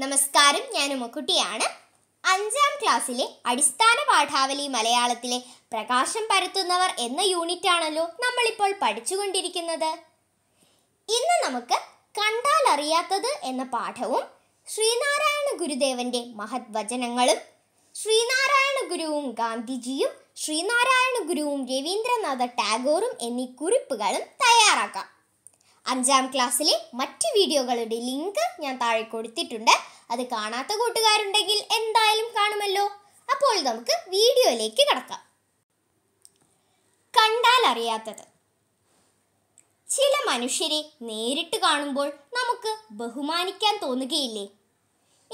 നമസ്കാരം ഞാൻ ഉമ്മക്കുട്ടിയാണ് അഞ്ചാം ക്ലാസ്സിലെ അടിസ്ഥാന പാഠാവലി മലയാളത്തിലെ പ്രകാശം പരത്തുന്നവർ എന്ന യൂണിറ്റ് ആണല്ലോ നമ്മളിപ്പോൾ പഠിച്ചുകൊണ്ടിരിക്കുന്നത് ഇന്ന് നമുക്ക് കണ്ടാൽ അറിയാത്തത് എന്ന പാഠവും ശ്രീനാരായണ ഗുരുദേവന്റെ മഹത് വചനങ്ങളും ശ്രീനാരായണ ഗുരുവും ഗാന്ധിജിയും ശ്രീനാരായണ ഗുരുവും രവീന്ദ്രനാഥ ടാഗോറും എന്നീ കുറിപ്പുകളും തയ്യാറാക്കാം അഞ്ചാം ക്ലാസ്സിലെ മറ്റ് വീഡിയോകളുടെ ലിങ്ക് ഞാൻ താഴെ കൊടുത്തിട്ടുണ്ട് അത് കാണാത്ത കൂട്ടുകാരുണ്ടെങ്കിൽ എന്തായാലും കാണുമല്ലോ അപ്പോൾ നമുക്ക് വീഡിയോയിലേക്ക് കടക്കാം കണ്ടാൽ അറിയാത്തത് ചില മനുഷ്യരെ നേരിട്ട് കാണുമ്പോൾ നമുക്ക് ബഹുമാനിക്കാൻ തോന്നുകയില്ലേ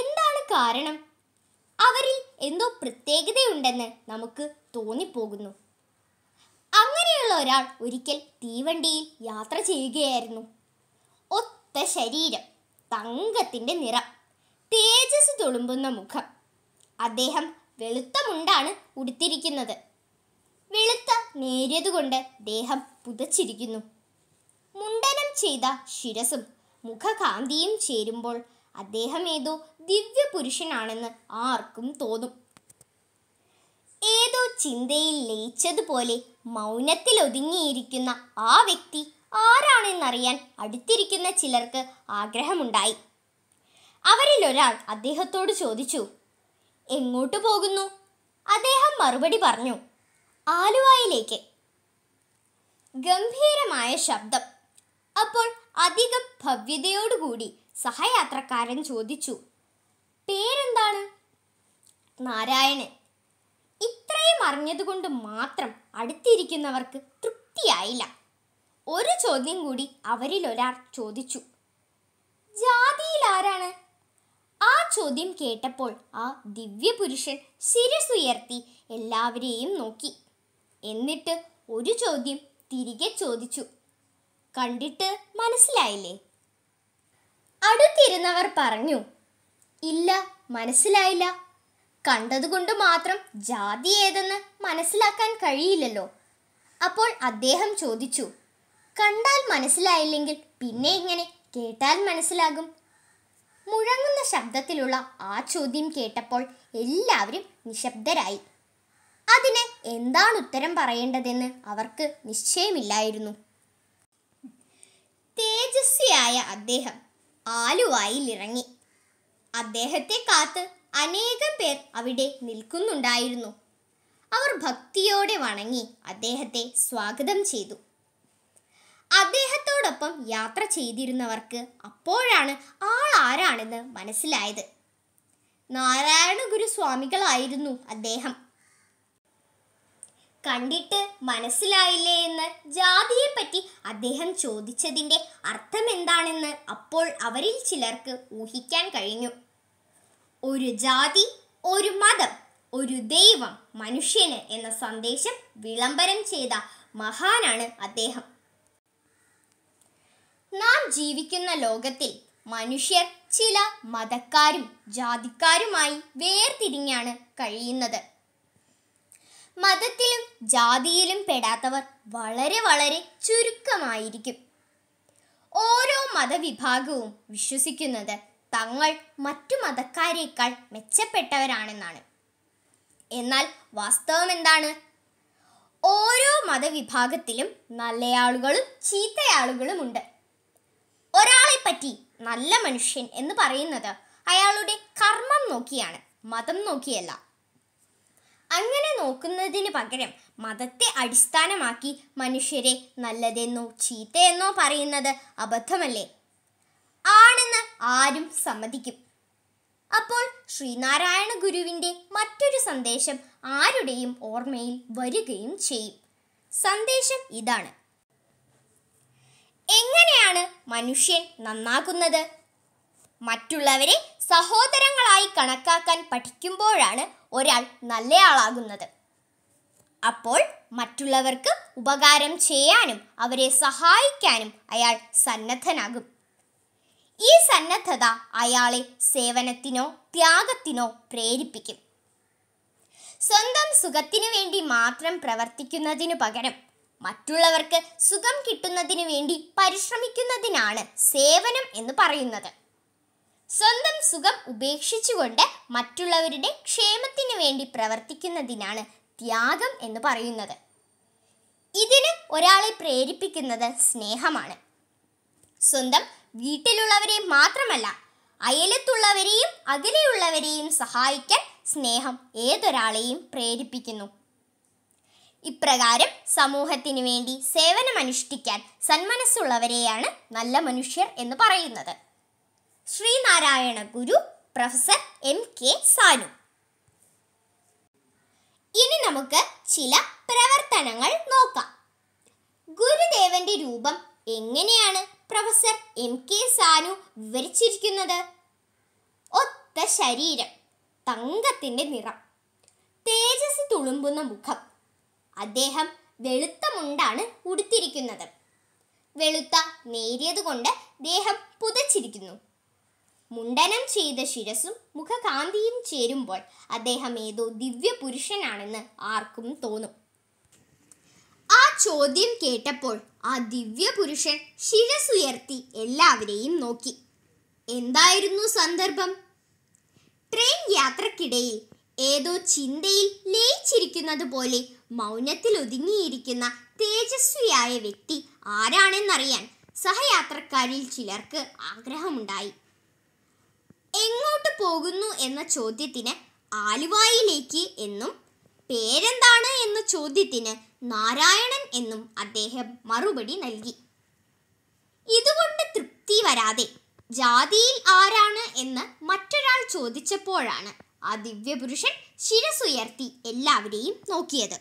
എന്താണ് കാരണം അവരിൽ എന്തോ പ്രത്യേകതയുണ്ടെന്ന് നമുക്ക് തോന്നിപ്പോകുന്നു അങ്ങനെയുള്ള ഒരാൾ ഒരിക്കൽ തീവണ്ടിയിൽ യാത്ര ചെയ്യുകയായിരുന്നു ഒത്ത ശരീരം തങ്കത്തിൻ്റെ നിറം തേജസ് തുളുമ്പുന്ന മുഖം അദ്ദേഹം വെളുത്ത മുണ്ടാണ് ഉടുത്തിരിക്കുന്നത് വെളുത്ത നേരിയതുകൊണ്ട് ദേഹം പുതച്ചിരിക്കുന്നു മുണ്ടനം ചെയ്ത ശിരസും മുഖകാന്തിയും ചേരുമ്പോൾ അദ്ദേഹം ഏതോ ദിവ്യപുരുഷനാണെന്ന് ആർക്കും തോന്നും ഏതോ ചിന്തയിൽ ലയിച്ചതുപോലെ മൗനത്തിൽ ഒതുങ്ങിയിരിക്കുന്ന ആ വ്യക്തി ആരാണെന്നറിയാൻ അടുത്തിരിക്കുന്ന ചിലർക്ക് ആഗ്രഹമുണ്ടായി അവരിൽ ഒരാൾ അദ്ദേഹത്തോട് ചോദിച്ചു എങ്ങോട്ട് പോകുന്നു അദ്ദേഹം മറുപടി പറഞ്ഞു ആലുവായിലേക്ക് ഗംഭീരമായ ശബ്ദം അപ്പോൾ അധികം ഭവ്യതയോടുകൂടി സഹയാത്രക്കാരൻ ചോദിച്ചു പേരെന്താണ് നാരായണൻ ഇത്രയും അറിഞ്ഞതുകൊണ്ട് മാത്രം അടുത്തിരിക്കുന്നവർക്ക് തൃപ്തിയായില്ല ഒരു ചോദ്യം കൂടി അവരിൽ ഒരാൾ ചോദിച്ചു ജാതിയിൽ ആരാണ് ആ ചോദ്യം കേട്ടപ്പോൾ ആ ദിവ്യപുരുഷൻ ശിരസുയർത്തി എല്ലാവരെയും നോക്കി എന്നിട്ട് ഒരു ചോദ്യം തിരികെ ചോദിച്ചു കണ്ടിട്ട് മനസ്സിലായില്ലേ അടുത്തിരുന്നവർ പറഞ്ഞു ഇല്ല മനസ്സിലായില്ല കണ്ടതുകൊണ്ട് മാത്രം ജാതി ഏതെന്ന് മനസ്സിലാക്കാൻ കഴിയില്ലല്ലോ അപ്പോൾ അദ്ദേഹം ചോദിച്ചു കണ്ടാൽ മനസ്സിലായില്ലെങ്കിൽ പിന്നെ എങ്ങനെ കേട്ടാൽ മനസ്സിലാകും മുഴങ്ങുന്ന ശബ്ദത്തിലുള്ള ആ ചോദ്യം കേട്ടപ്പോൾ എല്ലാവരും നിശബ്ദരായി അതിന് എന്താണ് ഉത്തരം പറയേണ്ടതെന്ന് അവർക്ക് നിശ്ചയമില്ലായിരുന്നു തേജസ്വിയായ അദ്ദേഹം ആലുവായിലിറങ്ങി അദ്ദേഹത്തെ കാത്ത് അനേകം പേർ അവിടെ നിൽക്കുന്നുണ്ടായിരുന്നു അവർ ഭക്തിയോടെ വണങ്ങി അദ്ദേഹത്തെ സ്വാഗതം ചെയ്തു അദ്ദേഹത്തോടൊപ്പം യാത്ര ചെയ്തിരുന്നവർക്ക് അപ്പോഴാണ് ആൾ ആരാണെന്ന് മനസ്സിലായത് നാരായണ ഗുരുസ്വാമികളായിരുന്നു അദ്ദേഹം കണ്ടിട്ട് മനസ്സിലായില്ലേ എന്ന് ജാതിയെപ്പറ്റി അദ്ദേഹം ചോദിച്ചതിൻ്റെ അർത്ഥമെന്താണെന്ന് അപ്പോൾ അവരിൽ ചിലർക്ക് ഊഹിക്കാൻ കഴിഞ്ഞു ഒരു ജാതി ഒരു മതം ഒരു ദൈവം മനുഷ്യന് എന്ന സന്ദേശം വിളംബരം ചെയ്ത മഹാനാണ് അദ്ദേഹം നാം ജീവിക്കുന്ന ലോകത്തിൽ മനുഷ്യർ ചില മതക്കാരും ജാതിക്കാരുമായി വേർതിരിഞ്ഞാണ് കഴിയുന്നത് മതത്തിലും ജാതിയിലും പെടാത്തവർ വളരെ വളരെ ചുരുക്കമായിരിക്കും ഓരോ മതവിഭാഗവും വിശ്വസിക്കുന്നത് തങ്ങൾ മറ്റു മതക്കാരേക്കാൾ മെച്ചപ്പെട്ടവരാണെന്നാണ് എന്നാൽ വാസ്തവം എന്താണ് ഓരോ മതവിഭാഗത്തിലും നല്ല ആളുകളും ചീത്തയാളുകളുമുണ്ട് ഒരാളെ പറ്റി നല്ല മനുഷ്യൻ എന്ന് പറയുന്നത് അയാളുടെ കർമ്മം നോക്കിയാണ് മതം നോക്കിയല്ല അങ്ങനെ നോക്കുന്നതിന് പകരം മതത്തെ അടിസ്ഥാനമാക്കി മനുഷ്യരെ നല്ലതെന്നോ ചീത്തയെന്നോ പറയുന്നത് അബദ്ധമല്ലേ ആണെന്ന് ആരും സമ്മതിക്കും അപ്പോൾ ശ്രീനാരായണ ഗുരുവിൻ്റെ മറ്റൊരു സന്ദേശം ആരുടെയും ഓർമ്മയിൽ വരികയും ചെയ്യും സന്ദേശം ഇതാണ് എങ്ങനെയാണ് മനുഷ്യൻ നന്നാകുന്നത് മറ്റുള്ളവരെ സഹോദരങ്ങളായി കണക്കാക്കാൻ പഠിക്കുമ്പോഴാണ് ഒരാൾ നല്ലയാളാകുന്നത് അപ്പോൾ മറ്റുള്ളവർക്ക് ഉപകാരം ചെയ്യാനും അവരെ സഹായിക്കാനും അയാൾ സന്നദ്ധനാകും ഈ സന്നദ്ധത അയാളെ സേവനത്തിനോ ത്യാഗത്തിനോ പ്രേരിപ്പിക്കും സ്വന്തം സുഖത്തിനു വേണ്ടി മാത്രം പ്രവർത്തിക്കുന്നതിനു പകരം മറ്റുള്ളവർക്ക് സുഖം കിട്ടുന്നതിനു വേണ്ടി പരിശ്രമിക്കുന്നതിനാണ് സേവനം എന്ന് പറയുന്നത് സ്വന്തം സുഖം ഉപേക്ഷിച്ചുകൊണ്ട് മറ്റുള്ളവരുടെ ക്ഷേമത്തിനു വേണ്ടി പ്രവർത്തിക്കുന്നതിനാണ് ത്യാഗം എന്ന് പറയുന്നത് ഇതിന് ഒരാളെ പ്രേരിപ്പിക്കുന്നത് സ്നേഹമാണ് സ്വന്തം വീട്ടിലുള്ളവരെ മാത്രമല്ല അയലത്തുള്ളവരെയും അകലെയുള്ളവരെയും സഹായിക്കാൻ സ്നേഹം ഏതൊരാളെയും പ്രേരിപ്പിക്കുന്നു ഇപ്രകാരം സമൂഹത്തിന് വേണ്ടി സേവനമനുഷ്ഠിക്കാൻ സന്മനസ്സുള്ളവരെയാണ് നല്ല മനുഷ്യർ എന്ന് പറയുന്നത് Sree Narayana Guru professor M K Sanu ഇനി നമുക്ക് ചില പ്രവർത്തനങ്ങൾ നോക്കാം ഗുരുദേവന്റെ രൂപം എങ്ങനെയാണ് പ്രൊഫസർ എം കെ സാനു വിവരിച്ചിരിക്കുന്നത് ഒത്ത ശരീരം തങ്കത്തിന്റെ നിറം തേജസ് തുളുമ്പുന്ന മുഖം അദ്ദേഹം വെളുത്ത മുണ്ടാണ് ഉടുത്തിരിക്കുന്നത് വെളുത്ത നേരിയത് കൊണ്ട് ദേഹം പുതച്ചിരിക്കുന്നു മുണ്ടനം ചെയ്ത ശിരസും മുഖകാന്തിയും ചേരുമ്പോൾ അദ്ദേഹം ഏതോ ദിവ്യപുരുഷനാണെന്ന് ആർക്കും തോന്നും ആ ചോദ്യം കേട്ടപ്പോൾ ആ ദിവ്യപുരുഷൻ ശിരസുയർത്തി എല്ലാവരെയും നോക്കി എന്തായിരുന്നു സന്ദർഭം ട്രെയിൻ യാത്രക്കിടയിൽ ഏതോ ചിന്തയിൽ ലയിച്ചിരിക്കുന്നത് പോലെ മൗനത്തിൽ ഒതുങ്ങിയിരിക്കുന്ന തേജസ്വിയായ വ്യക്തി ആരാണെന്നറിയാൻ സഹയാത്രക്കാരിൽ ചിലർക്ക് ആഗ്രഹമുണ്ടായി എങ്ങോട്ട് പോകുന്നു എന്ന ചോദ്യത്തിന് ആലുവായിലേക്ക് എന്നും പേരെന്താണ് എന്ന ചോദ്യത്തിന് നാരായണൻ എന്നും അദ്ദേഹം മറുപടി നൽകി ഇതുകൊണ്ട് തൃപ്തി വരാതെ ജാതിയിൽ ആരാണ് എന്ന് മറ്റൊരാൾ ചോദിച്ചപ്പോഴാണ് ആ ദിവ്യപുരുഷൻ ശിരസുയർത്തി എല്ലാവരെയും നോക്കിയത്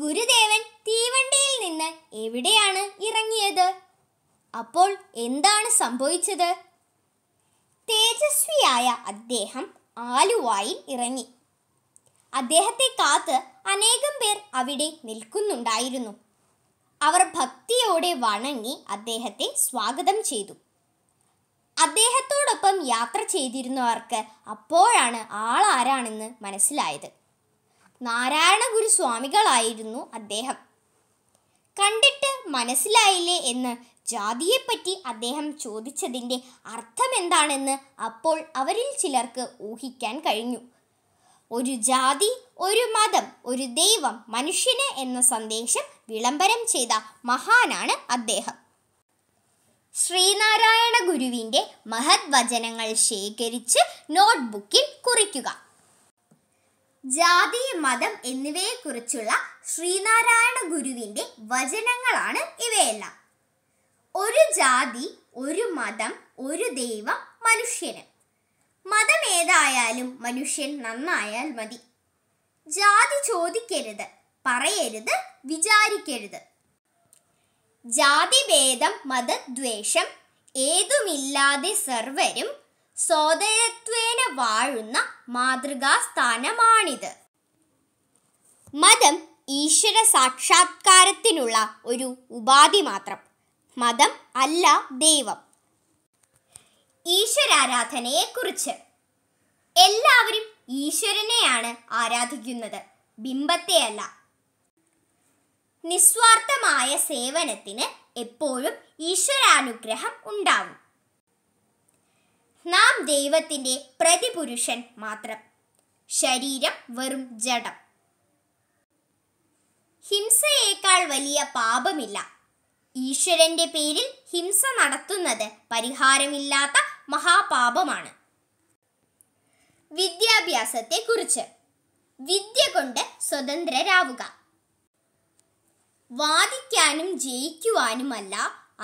ഗുരുദേവൻ തീവണ്ടിയിൽ നിന്ന് എവിടെയാണ് ഇറങ്ങിയത് അപ്പോൾ എന്താണ് സംഭവിച്ചത് തേജസ്വിയായ അദ്ദേഹം ആലുവായി ഇറങ്ങി അദ്ദേഹത്തെ കാത്ത് അനേകം പേർ അവിടെ നിൽക്കുന്നുണ്ടായിരുന്നു അവർ ഭക്തിയോടെ വണങ്ങി അദ്ദേഹത്തെ സ്വാഗതം ചെയ്തു അദ്ദേഹത്തോടൊപ്പം യാത്ര ചെയ്തിരുന്നവർക്ക് അപ്പോഴാണ് ആളാരാണെന്ന് മനസ്സിലായത് നാരായണഗുരു സ്വാമികളായിരുന്നു അദ്ദേഹം കണ്ടിട്ട് മനസ്സിലായില്ലേ എന്ന് ജാതിയെപ്പറ്റി അദ്ദേഹം ചോദിച്ചതിൻ്റെ അർത്ഥമെന്താണെന്ന് അപ്പോൾ അവരിൽ ചിലർക്ക് ഊഹിക്കാൻ കഴിഞ്ഞു ഒരു ജാതി ഒരു മതം ഒരു ദൈവം മനുഷ്യന് എന്ന സന്ദേശം വിളംബരം ചെയ്ത മഹാനാണ് അദ്ദേഹം ശ്രീനാരായണ ഗുരുവിൻ്റെ മഹത് വചനങ്ങൾ ശേഖരിച്ച് നോട്ട്ബുക്കിൽ കുറിക്കുക ജാതി മതം എന്നിവയെക്കുറിച്ചുള്ള ശ്രീനാരായണ ഗുരുവിൻ്റെ വചനങ്ങളാണ് ഇവയെല്ലാം ഒരു ജാതി ഒരു മതം ഒരു ദൈവം മനുഷ്യനും ഏതായാലും മനുഷ്യൻ നന്നായാൽ മതി ജാതി ചോദിക്കരുത് പറയരുത് വിചാരിക്കരുത് ഭേദം മതദ്വേഷം ഏതുമില്ലാതെ സർവരും സ്വാതന്ത്ര്യത്വേന വാഴുന്ന മാതൃകാസ്ഥാനമാണിത് മതം ഈശ്വര സാക്ഷാത്കാരത്തിനുള്ള ഒരു ഉപാധി മാത്രം മതം അല്ല ദൈവം കുറിച്ച് എല്ലാവരും ഈശ്വരനെയാണ് ആരാധിക്കുന്നത് ബിംബത്തെയല്ല നിസ്വാർത്ഥമായ സേവനത്തിന് എപ്പോഴും ഈശ്വരാനുഗ്രഹം ഉണ്ടാവും നാം ദൈവത്തിൻ്റെ പ്രതിപുരുഷൻ മാത്രം ശരീരം വെറും ജഡം ഹിംസയേക്കാൾ വലിയ പാപമില്ല ഈശ്വരന്റെ പേരിൽ ഹിംസ നടത്തുന്നത് പരിഹാരമില്ലാത്ത മഹാപാപമാണ് കുറിച്ച് വിദ്യ കൊണ്ട് സ്വതന്ത്രരാവുക വാദിക്കാനും ജയിക്കുവാനുമല്ല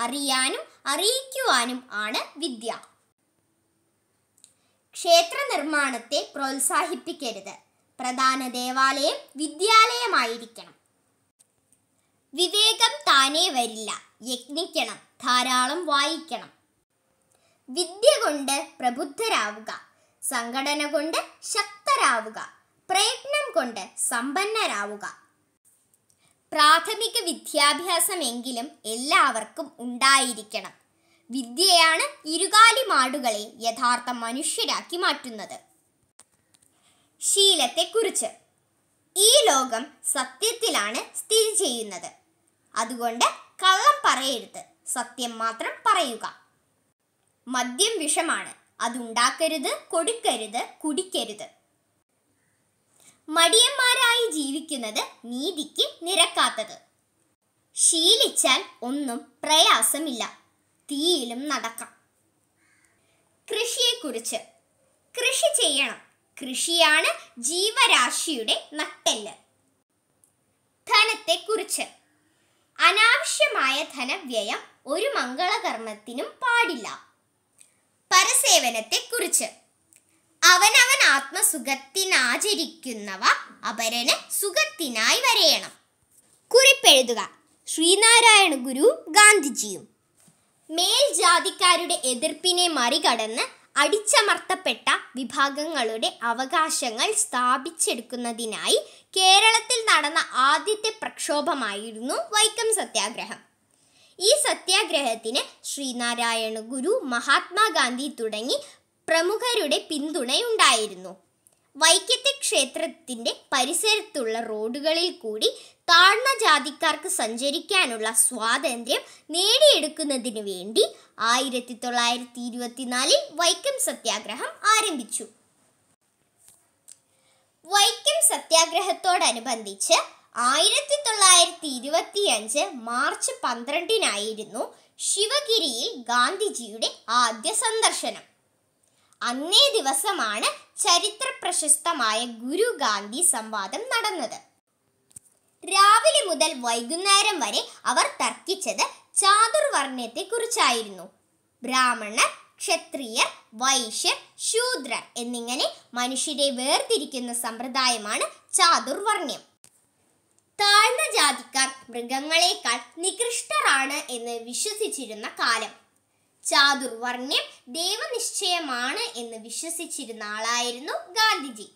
അറിയാനും അറിയിക്കുവാനും ആണ് വിദ്യ ക്ഷേത്ര നിർമ്മാണത്തെ പ്രോത്സാഹിപ്പിക്കരുത് പ്രധാന ദേവാലയം വിദ്യാലയമായിരിക്കണം വിവേകം താനേ വരില്ല യജ്ഞിക്കണം ധാരാളം വായിക്കണം വിദ്യ കൊണ്ട് പ്രബുദ്ധരാവുക സംഘടന കൊണ്ട് ശക്തരാവുക പ്രയത്നം കൊണ്ട് സമ്പന്നരാവുക പ്രാഥമിക വിദ്യാഭ്യാസമെങ്കിലും എല്ലാവർക്കും ഉണ്ടായിരിക്കണം വിദ്യയാണ് ഇരുകാലി മാടുകളെ യഥാർത്ഥ മനുഷ്യരാക്കി മാറ്റുന്നത് ശീലത്തെക്കുറിച്ച് ഈ ലോകം സത്യത്തിലാണ് സ്ഥിതി ചെയ്യുന്നത് അതുകൊണ്ട് കള്ളം പറയരുത് സത്യം മാത്രം പറയുക മദ്യം വിഷമാണ് അതുണ്ടാക്കരുത് കൊടുക്കരുത് കുടിക്കരുത് മടിയന്മാരായി ജീവിക്കുന്നത് നീതിക്ക് നിരക്കാത്തത് ശീലിച്ചാൽ ഒന്നും പ്രയാസമില്ല തീയിലും നടക്കാം കൃഷിയെക്കുറിച്ച് കൃഷി ചെയ്യണം കൃഷിയാണ് ജീവരാശിയുടെ നട്ടെല്ല് ധനത്തെക്കുറിച്ച് അനാവശ്യമായ ധനവ്യയം ഒരു മംഗളകർമ്മത്തിനും പാടില്ല പരസേവനത്തെ കുറിച്ച് അവനവൻ ആത്മസുഖത്തിനാചരിക്കുന്നവ അപരന് സുഖത്തിനായി വരയണം കുറിപ്പെഴുതുക ശ്രീനാരായണ ഗുരു ഗാന്ധിജിയും മേൽജാതിക്കാരുടെ എതിർപ്പിനെ മറികടന്ന് അടിച്ചമർത്തപ്പെട്ട വിഭാഗങ്ങളുടെ അവകാശങ്ങൾ സ്ഥാപിച്ചെടുക്കുന്നതിനായി കേരളത്തിൽ നടന്ന ആദ്യത്തെ പ്രക്ഷോഭമായിരുന്നു വൈക്കം സത്യാഗ്രഹം ഈ സത്യാഗ്രഹത്തിന് ശ്രീനാരായണ ഗുരു മഹാത്മാഗാന്ധി തുടങ്ങി പ്രമുഖരുടെ പിന്തുണയുണ്ടായിരുന്നു വൈക്കത്തെ ക്ഷേത്രത്തിൻ്റെ പരിസരത്തുള്ള റോഡുകളിൽ കൂടി താഴ്ന്ന ജാതിക്കാർക്ക് സഞ്ചരിക്കാനുള്ള സ്വാതന്ത്ര്യം നേടിയെടുക്കുന്നതിന് വേണ്ടി ആയിരത്തി തൊള്ളായിരത്തി ഇരുപത്തിനാലിൽ വൈക്കം സത്യാഗ്രഹം ആരംഭിച്ചു വൈക്കം സത്യാഗ്രഹത്തോടനുബന്ധിച്ച് ആയിരത്തി തൊള്ളായിരത്തി അഞ്ച് മാർച്ച് പന്ത്രണ്ടിനായിരുന്നു ശിവഗിരിയിൽ ഗാന്ധിജിയുടെ ആദ്യ സന്ദർശനം അന്നേ ദിവസമാണ് ചരിത്ര പ്രശസ്തമായ ഗുരു ഗാന്ധി സംവാദം നടന്നത് രാവിലെ മുതൽ വൈകുന്നേരം വരെ അവർ തർക്കിച്ചത് ചാതുർവർണ്ണയത്തെ കുറിച്ചായിരുന്നു ബ്രാഹ്മണർ ക്ഷത്രിയർ വൈശ്യർ ശൂദ്രർ എന്നിങ്ങനെ മനുഷ്യരെ വേർതിരിക്കുന്ന സമ്പ്രദായമാണ് ചാതുർവർണ്ണ്യം താഴ്ന്ന ജാതിക്കാർ മൃഗങ്ങളെക്കാൾ നികൃഷ്ടരാണ് എന്ന് വിശ്വസിച്ചിരുന്ന കാലം ചാതുർവർണ്ണ്യം ദൈവനിശ്ചയമാണ് എന്ന് വിശ്വസിച്ചിരുന്ന ആളായിരുന്നു ഗാന്ധിജി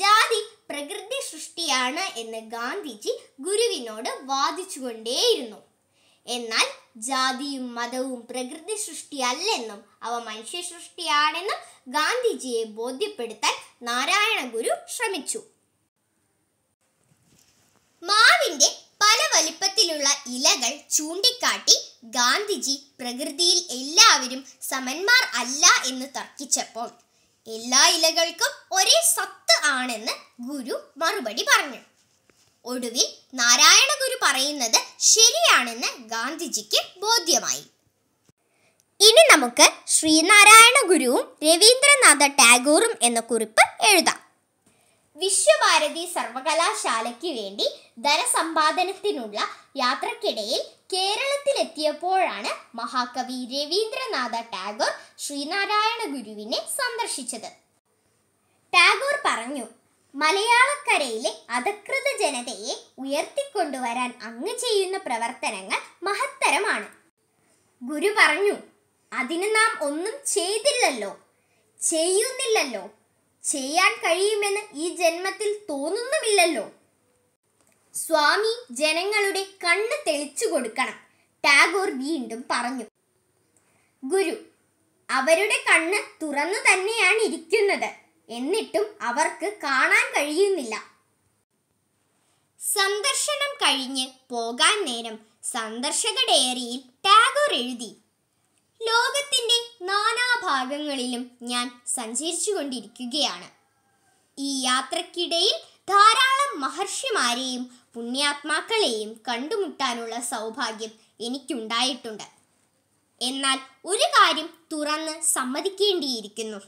ജാതി പ്രകൃതി സൃഷ്ടിയാണ് എന്ന് ഗാന്ധിജി ഗുരുവിനോട് വാദിച്ചുകൊണ്ടേയിരുന്നു എന്നാൽ ജാതിയും മതവും പ്രകൃതി സൃഷ്ടിയല്ലെന്നും അവ മനുഷ്യ സൃഷ്ടിയാണെന്നും ഗാന്ധിജിയെ ബോധ്യപ്പെടുത്താൻ നാരായണ ഗുരു ശ്രമിച്ചു മാവിന്റെ പല വലിപ്പത്തിലുള്ള ഇലകൾ ചൂണ്ടിക്കാട്ടി ഗാന്ധിജി പ്രകൃതിയിൽ എല്ലാവരും സമന്മാർ അല്ല എന്ന് തർക്കിച്ചപ്പോൾ എല്ലാ ഇലകൾക്കും ഒരേ സത്ത് ആണെന്ന് ഗുരു മറുപടി പറഞ്ഞു ഒടുവിൽ നാരായണ ഗുരു പറയുന്നത് ശരിയാണെന്ന് ഗാന്ധിജിക്ക് ബോധ്യമായി ഇനി നമുക്ക് ശ്രീനാരായണ ഗുരുവും രവീന്ദ്രനാഥ ടാഗോറും എന്ന കുറിപ്പ് എഴുതാം വിശ്വഭാരതി സർവകലാശാലയ്ക്ക് വേണ്ടി ധനസമ്പാദനത്തിനുള്ള യാത്രക്കിടയിൽ കേരളത്തിലെത്തിയപ്പോഴാണ് മഹാകവി രവീന്ദ്രനാഥ ടാഗോർ ശ്രീനാരായണ ഗുരുവിനെ സന്ദർശിച്ചത് ടാഗോർ പറഞ്ഞു മലയാളക്കരയിലെ അധികൃത ജനതയെ ഉയർത്തിക്കൊണ്ടുവരാൻ അങ്ങ് ചെയ്യുന്ന പ്രവർത്തനങ്ങൾ മഹത്തരമാണ് ഗുരു പറഞ്ഞു അതിന് നാം ഒന്നും ചെയ്തില്ലല്ലോ ചെയ്യുന്നില്ലല്ലോ ചെയ്യാൻ കഴിയുമെന്ന് ഈ ജന്മത്തിൽ തോന്നുന്നുമില്ലല്ലോ സ്വാമി ജനങ്ങളുടെ കണ്ണ് തെളിച്ചു കൊടുക്കണം ടാഗോർ വീണ്ടും പറഞ്ഞു ഗുരു അവരുടെ കണ്ണ് തുറന്നു തന്നെയാണ് ഇരിക്കുന്നത് എന്നിട്ടും അവർക്ക് കാണാൻ കഴിയുന്നില്ല സന്ദർശനം കഴിഞ്ഞ് പോകാൻ നേരം സന്ദർശക ഡയറിയിൽ ടാഗോർ എഴുതി ലോകത്തിൻ്റെ നാനാഭാഗങ്ങളിലും ഞാൻ സഞ്ചരിച്ചു കൊണ്ടിരിക്കുകയാണ് ഈ യാത്രക്കിടയിൽ ധാരാളം മഹർഷിമാരെയും പുണ്യാത്മാക്കളെയും കണ്ടുമുട്ടാനുള്ള സൗഭാഗ്യം എനിക്കുണ്ടായിട്ടുണ്ട് എന്നാൽ ഒരു കാര്യം തുറന്ന് സമ്മതിക്കേണ്ടിയിരിക്കുന്നു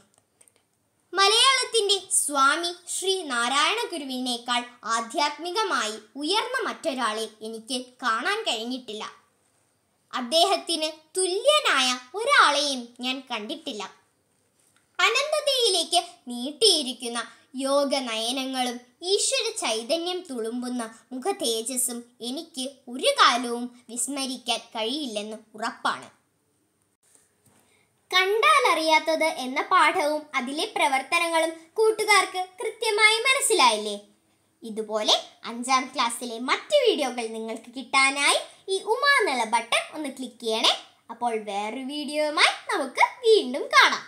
മലയാളത്തിൻ്റെ സ്വാമി ശ്രീ നാരായണ ഗുരുവിനേക്കാൾ ആധ്യാത്മികമായി ഉയർന്ന മറ്റൊരാളെ എനിക്ക് കാണാൻ കഴിഞ്ഞിട്ടില്ല അദ്ദേഹത്തിന് തുല്യനായ ഒരാളെയും ഞാൻ കണ്ടിട്ടില്ല അനന്തതയിലേക്ക് നീട്ടിയിരിക്കുന്ന യോഗനയനങ്ങളും ഈശ്വര ചൈതന്യം തുളുമ്പുന്ന മുഖതേജസ്സും എനിക്ക് ഒരു കാലവും വിസ്മരിക്കാൻ കഴിയില്ലെന്ന് ഉറപ്പാണ് കണ്ടാലറിയാത്തത് എന്ന പാഠവും അതിലെ പ്രവർത്തനങ്ങളും കൂട്ടുകാർക്ക് കൃത്യമായി മനസ്സിലായില്ലേ ഇതുപോലെ അഞ്ചാം ക്ലാസ്സിലെ മറ്റ് വീഡിയോകൾ നിങ്ങൾക്ക് കിട്ടാനായി ഈ ഉമ എന്നുള്ള ബട്ടൺ ഒന്ന് ക്ലിക്ക് ചെയ്യണേ അപ്പോൾ വേറൊരു വീഡിയോയുമായി നമുക്ക് വീണ്ടും കാണാം